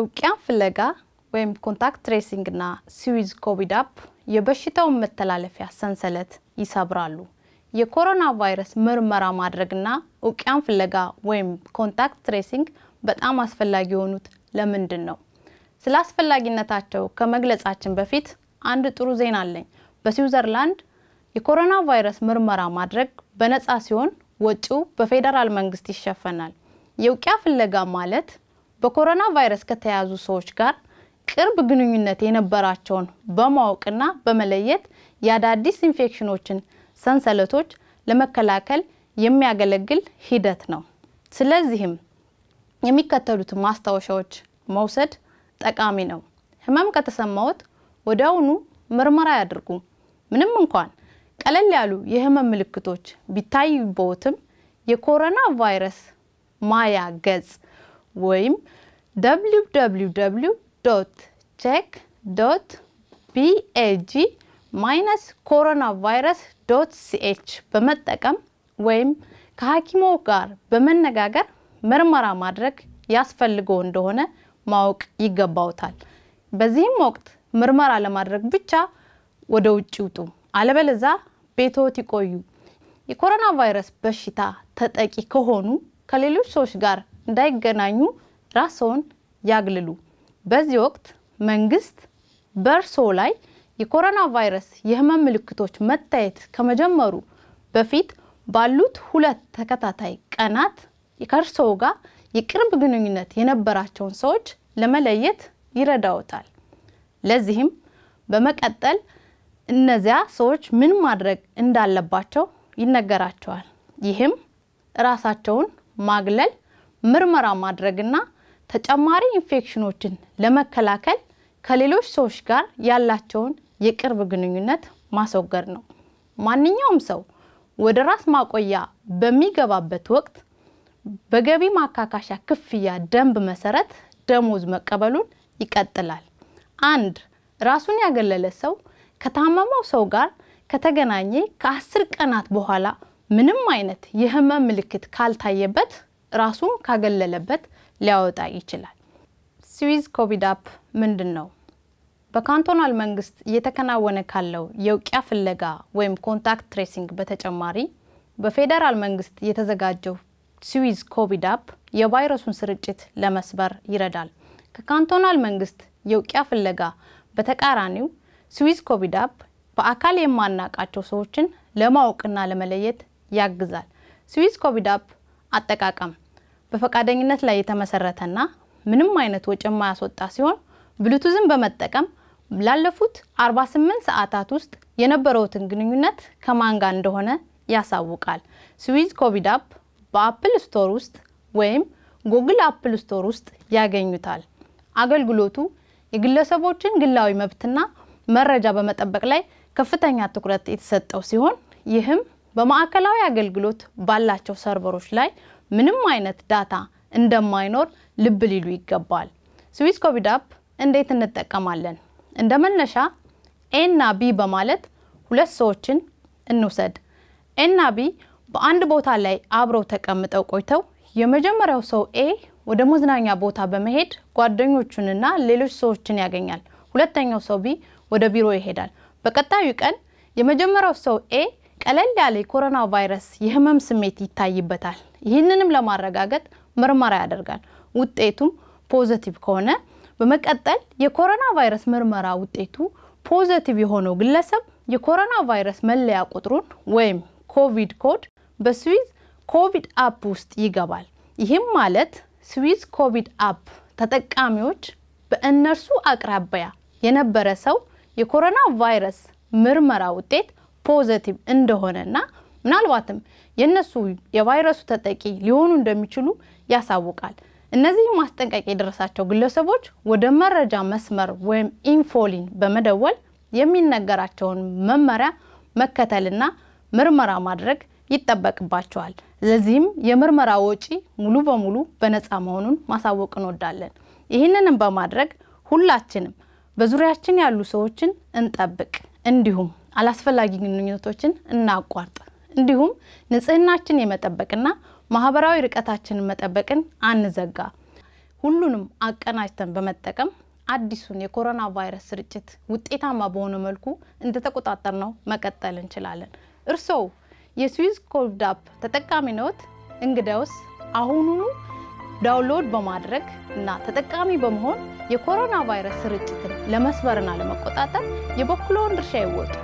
እውቂያ ፍለጋ ወይም ኮንታክት ትሬሲንግና ስዊዝ ኮቪድ አፕ የበሽታውን መተላለፊያ ሰንሰለት ይሰብራሉ። የኮሮና ቫይረስ ምርመራ ማድረግና እውቅያን ፍለጋ ወይም ኮንታክት ትሬሲንግ በጣም አስፈላጊ የሆኑት ለምንድን ነው? ስለ አስፈላጊነታቸው ከመግለጻችን በፊት አንድ ጥሩ ዜና አለኝ። በስዊዘርላንድ የኮሮና ቫይረስ ምርመራ ማድረግ በነፃ ሲሆን ወጪው በፌዴራል መንግስት ይሸፈናል። የእውቅያ ፍለጋ ማለት በኮሮና ቫይረስ ከተያዙ ሰዎች ጋር ቅርብ ግንኙነት የነበራቸውን በማወቅና በመለየት የአዳዲስ ኢንፌክሽኖችን ሰንሰለቶች ለመከላከል የሚያገለግል ሂደት ነው። ስለዚህም የሚከተሉት ማስታወሻዎች መውሰድ ጠቃሚ ነው። ህመም ከተሰማዎት ወዲያውኑ ምርመራ ያድርጉ። ምንም እንኳን ቀለል ያሉ የህመም ምልክቶች ቢታዩበዎትም የኮሮና ቫይረስ ማያ ገጽ ወይም www ቼክ ቢኤጂ ማይነስ ኮሮና ቫይረስ ዶት ሲኤች በመጠቀም ወይም ከሐኪሞ ጋር በመነጋገር ምርመራ ማድረግ ያስፈልገው እንደሆነ ማወቅ ይገባውታል። በዚህም ወቅት ምርመራ ለማድረግ ብቻ ወደ ውጭ ውጡ አለበለዛ ቤቶት ይቆዩ። የኮሮና ቫይረስ በሽታ ተጠቂ ከሆኑ ከሌሎች ሰዎች ጋር እንዳይገናኙ ራስዎን ያግልሉ። በዚህ ወቅት መንግስት በእርሶ ላይ የኮሮና ቫይረስ የህመም ምልክቶች መታየት ከመጀመሩ በፊት ባሉት ሁለት ተከታታይ ቀናት ከእርስዎ ጋር የቅርብ ግንኙነት የነበራቸውን ሰዎች ለመለየት ይረዳዎታል። ለዚህም በመቀጠል እነዚያ ሰዎች ምን ማድረግ እንዳለባቸው ይነገራቸዋል። ይህም ራሳቸውን ማግለል ምርመራ ማድረግና ተጨማሪ ኢንፌክሽኖችን ለመከላከል ከሌሎች ሰዎች ጋር ያላቸውን የቅርብ ግንኙነት ማስወገድ ነው። ማንኛውም ሰው ወደ ራስ ማቆያ በሚገባበት ወቅት በገቢ ማካካሻ ክፍያ ደንብ መሰረት ደሞዝ መቀበሉን ይቀጥላል። አንድ ራሱን ያገለለ ሰው ከታመመው ሰው ጋር ከተገናኘ ከአስር ቀናት በኋላ ምንም አይነት የህመም ምልክት ካልታየበት ራሱን ካገለለበት ሊያወጣ ይችላል። ስዊዝ ኮቪድ አፕ ምንድን ነው? በካንቶናል መንግስት እየተከናወነ ካለው የውቂያ ፍለጋ ወይም ኮንታክት ትሬሲንግ በተጨማሪ በፌዴራል መንግስት የተዘጋጀው ስዊዝ ኮቪድ አፕ የቫይረሱን ስርጭት ለመስበር ይረዳል። ከካንቶናል መንግስት የውቂያ ፍለጋ በተቃራኒው ስዊዝ ኮቪድ አፕ በአካል የማናቃቸው ሰዎችን ለማወቅና ለመለየት ያግዛል። ስዊዝ ኮቪድ አፕ አጠቃቀም በፈቃደኝነት ላይ የተመሰረተና ምንም አይነት ወጪ የማያስወጣ ሲሆን ብሉቱዝን በመጠቀም ላለፉት 48 ሰዓታት ውስጥ የነበረውትን ግንኙነት ከማን ጋር እንደሆነ ያሳውቃል። ስዊዝ ኮቪድ አፕ በአፕል ስቶር ውስጥ ወይም ጉግል አፕል ስቶር ውስጥ ያገኙታል። አገልግሎቱ የግለሰቦችን ግላዊ መብትና መረጃ በመጠበቅ ላይ ከፍተኛ ትኩረት የተሰጠው ሲሆን ይህም በማዕከላዊ አገልግሎት ባላቸው ሰርቨሮች ላይ ምንም አይነት ዳታ እንደማይኖር ልብ ሊሉ ይገባል። ስዊስ ኮቪድ አፕ እንዴት እንጠቀማለን? እንደ መነሻ ኤና ቢ በማለት ሁለት ሰዎችን እንውሰድ። ኤና ቢ በአንድ ቦታ ላይ አብረው ተቀምጠው ቆይተው የመጀመሪያው ሰው ኤ ወደ መዝናኛ ቦታ በመሄድ ጓደኞቹንና ሌሎች ሰዎችን ያገኛል። ሁለተኛው ሰው ቢ ወደ ቢሮ ይሄዳል። በቀጣዩ ቀን የመጀመሪያው ሰው ኤ ቀለል ያለ የኮሮና ቫይረስ የህመም ስሜት ይታይበታል። ይህንንም ለማረጋገጥ ምርመራ ያደርጋል። ውጤቱም ፖዘቲቭ ከሆነ በመቀጠል የኮሮና ቫይረስ ምርመራ ውጤቱ ፖዘቲቭ የሆነው ግለሰብ የኮሮና ቫይረስ መለያ ቁጥሩን ወይም ኮቪድ ኮድ በስዊዝ ኮቪድ አፕ ውስጥ ይገባል። ይህም ማለት ስዊዝ ኮቪድ አፕ ተጠቃሚዎች በእነርሱ አቅራቢያ የነበረ ሰው የኮሮና ቫይረስ ምርመራ ውጤት ፖዘቲቭ እንደሆነና ምናልባትም የእነሱ የቫይረሱ ተጠቂ ሊሆኑ እንደሚችሉ ያሳውቃል። እነዚህ ማስጠንቀቂያ የደረሳቸው ግለሰቦች ወደ መረጃ መስመር ወይም ኢንፎሊን በመደወል የሚነገራቸውን መመሪያ መከተልና ምርመራ ማድረግ ይጠበቅባቸዋል። ለዚህም የምርመራ ወጪ ሙሉ በሙሉ በነፃ መሆኑን ማሳወቅ እንወዳለን። ይህንንም በማድረግ ሁላችንም በዙሪያችን ያሉ ሰዎችን እንጠብቅ። እንዲሁም አላስፈላጊ ግንኙነቶችን እናቋርጥ። እንዲሁም ንጽህናችን የመጠበቅና ማህበራዊ ርቀታችንን መጠበቅን አንዘጋ። ሁሉንም አቀናጅተን በመጠቀም አዲሱን የኮሮና ቫይረስ ስርጭት ውጤታማ በሆነ መልኩ እንደተቆጣጠርነው መቀጠል እንችላለን። እርስዎ የስዊዝ ኮቪድ አፕ ተጠቃሚ ነዎት? እንግዳውስ አሁኑኑ ዳውንሎድ በማድረግ እና ተጠቃሚ በመሆን የኮሮና ቫይረስ ስርጭትን ለመስበርና ለመቆጣጠር የበኩልዎን ድርሻ ይወጡ።